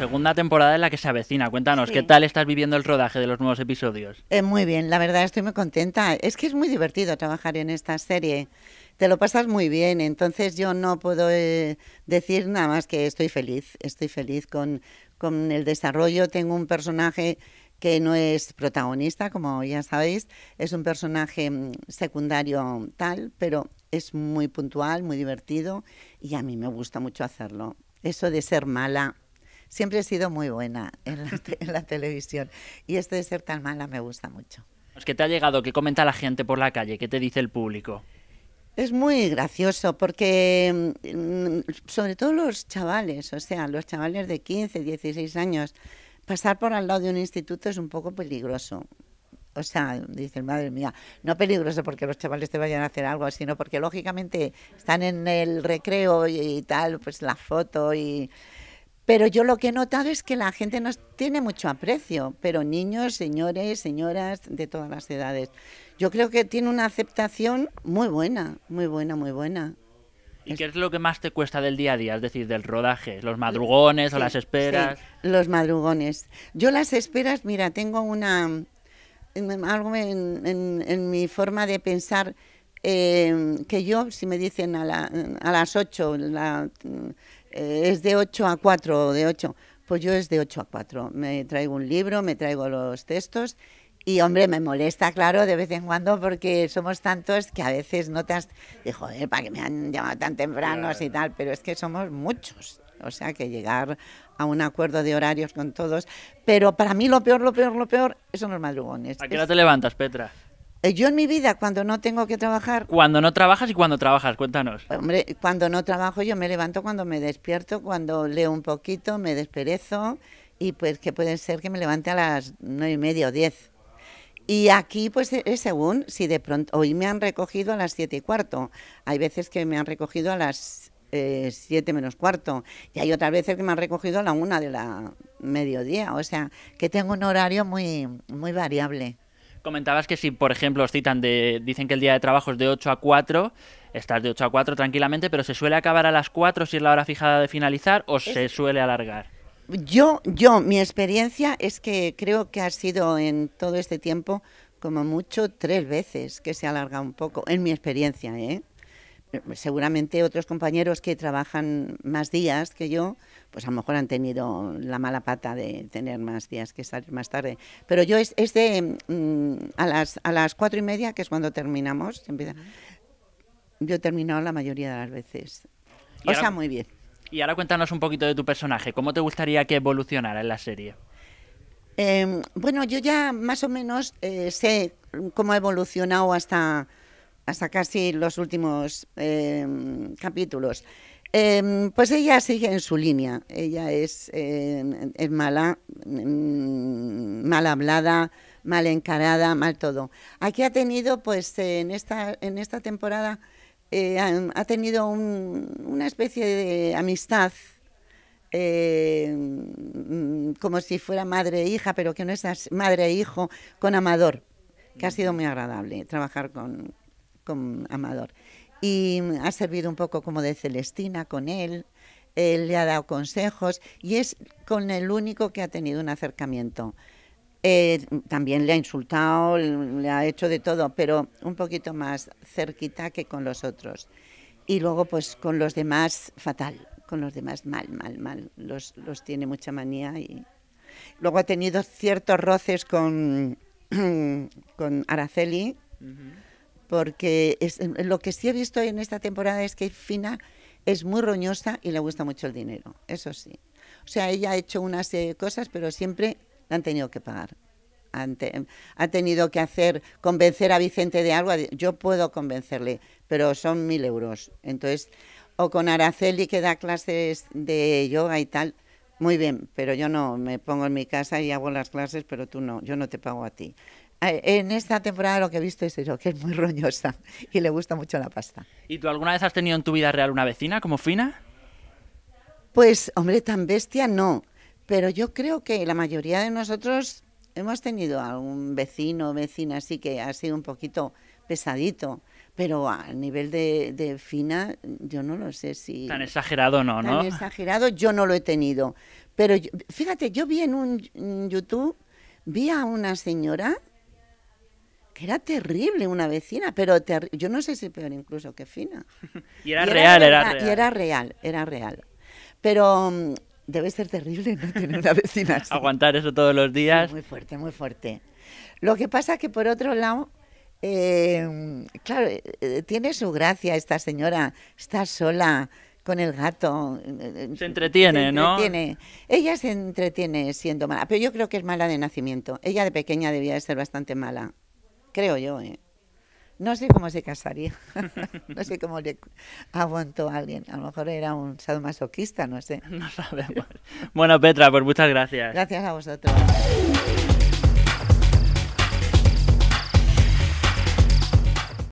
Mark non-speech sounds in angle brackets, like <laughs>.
segunda temporada en la que se avecina. Cuéntanos, ¿qué tal estás viviendo el rodaje de los nuevos episodios? Eh, muy bien, la verdad estoy muy contenta. Es que es muy divertido trabajar en esta serie. Te lo pasas muy bien, entonces yo no puedo eh, decir nada más que estoy feliz. Estoy feliz con, con el desarrollo. Tengo un personaje que no es protagonista, como ya sabéis, es un personaje mm, secundario tal, pero es muy puntual, muy divertido y a mí me gusta mucho hacerlo. Eso de ser mala siempre he sido muy buena en la, televisión y esto de ser tan mala me gusta mucho. Pues, ¿Qué te ha llegado? ¿Qué comenta la gente por la calle? ¿Qué te dice el público? Es muy gracioso porque mm, sobre todo los chavales, o sea, los chavales de 15, 16 años, pasar por al lado de un instituto es un poco peligroso. O sea, dicen, madre mía, no peligroso porque los chavales te vayan a hacer algo, sino porque lógicamente están en el recreo y tal, pues la foto y pero yo lo que he notado es que la gente nos tiene mucho aprecio, pero niños, señores, señoras de todas las edades. Yo creo que tiene una aceptación muy buena, muy buena, muy buena. ¿Y qué es lo que más te cuesta del día a día? Es decir, del rodaje, los madrugones o las esperas. los madrugones. Yo las esperas, mira, tengo una algo en, mi forma de pensar eh, que yo, si me dicen a, las 8, la, es de 8 a 4 o de 8, pues yo es de 8 a 4. Me traigo un libro, me traigo los textos y, hombre, me molesta, claro, de vez en cuando porque somos tantos que a veces notas, de joder, ¿para que me han llamado tan temprano y tal? Pero es que somos muchos. O sea que llegar a un acuerdo de horarios con todos. Pero para mí lo peor, lo peor, lo peor son los madrugones. ¿A qué hora te levantas, Petra? Eh, yo en mi vida, cuando no tengo que trabajar... Cuando no trabajas y cuando trabajas, cuéntanos. Hombre, cuando no trabajo yo me levanto cuando me despierto, cuando leo un poquito, me desperezo y pues que puede ser que me levante a las nueve y media o diez. Y aquí pues e, es según si de pronto... Hoy me han recogido a las siete y cuarto. Hay veces que me han recogido a las eh, siete menos cuarto y hay otras veces que me han recogido a la una de la mediodía. O sea, que tengo un horario muy, muy variable. Comentabas que si, por ejemplo, os citan de, dicen que el día de trabajo es de 8 a 4, estás de 8 a 4 tranquilamente, pero ¿se suele acabar a las 4 si es la hora fijada de finalizar o se suele alargar? Yo, yo, mi experiencia es que creo que ha sido en todo este tiempo como mucho tres veces que se alarga un poco, en mi experiencia, ¿eh? seguramente otros compañeros que trabajan más días que yo, pues a lo mejor han tenido la mala pata de tener más días que salir más tarde. Pero yo es, mm, a, las, a las cuatro y media, que es cuando terminamos, yo he terminado la mayoría de las veces. o sea, muy bien. Y ahora cuéntanos un poquito de tu personaje. ¿Cómo te gustaría que evolucionara en la serie? Em, bueno, yo ya más o menos eh, sé cómo ha evolucionado hasta hasta casi los últimos em, capítulos. Em, pues ella sigue en su línea. Ella es, em, mala, mal hablada, mal encarada, mal todo. Aquí ha tenido, pues en esta, en esta temporada, eh, ha, tenido una especie de amistad como si fuera madre e hija, pero que no es madre e hijo, con Amador, que ha sido muy agradable trabajar con, Amador. Y ha servido un poco como de Celestina con él, él le ha dado consejos y es con el único que ha tenido un acercamiento. Eh, también le ha insultado, le ha hecho de todo, pero un poquito más cerquita que con los otros. Y luego, pues con los demás, fatal, con los demás, mal, mal, mal. Los, tiene mucha manía y. Luego ha tenido ciertos roces con, <clears throat> con Araceli porque es, em, lo que sí he visto en esta temporada es que Fina es muy roñosa y le gusta mucho el dinero, eso sí. O sea, ella ha hecho unas cosas, pero siempre la han tenido que pagar. Em, ha tenido que hacer, convencer a Vicente de algo. Yo puedo convencerle, pero son mil euros. Entonces, o con Araceli que da clases de yoga y tal, muy bien, pero yo no me pongo en mi casa y hago las clases, pero tú no, yo no te pago a ti en esta temporada lo que he visto es eso, que es muy roñosa y le gusta mucho la pasta. ¿Y tú alguna vez has tenido en tu vida real una vecina como Fina? Pues, hombre, tan bestia no, pero yo creo que la mayoría de nosotros hemos tenido algún vecino o vecina así que ha sido un poquito pesadito, pero a nivel de, Fina yo no lo sé si... Tan exagerado no, ¿no? exagerado yo no lo he tenido, pero fíjate, yo vi en un YouTube, vi a una señora era terrible una vecina, pero yo no sé si peor incluso que Fina. <laughs> Y era, real, era, real. Y era real, era real. Pero mm, debe ser terrible no tener una vecina así. Aguantar eso todos los días. muy fuerte, muy fuerte. Lo que pasa es que por otro lado, em, claro, eh, eh, tiene su gracia esta señora, está sola con el gato. Eh, se entretiene, se entretiene. ¿no? Ella se entretiene siendo mala, pero yo creo que es mala de nacimiento. Ella de pequeña debía de ser bastante mala creo yo. ¿eh? No sé cómo se casaría, <laughs> no sé cómo le aguantó a alguien. A lo mejor era un sadomasoquista, no sé. <laughs> No sabemos. Bueno, Petra, pues muchas gracias. Gracias a vosotros.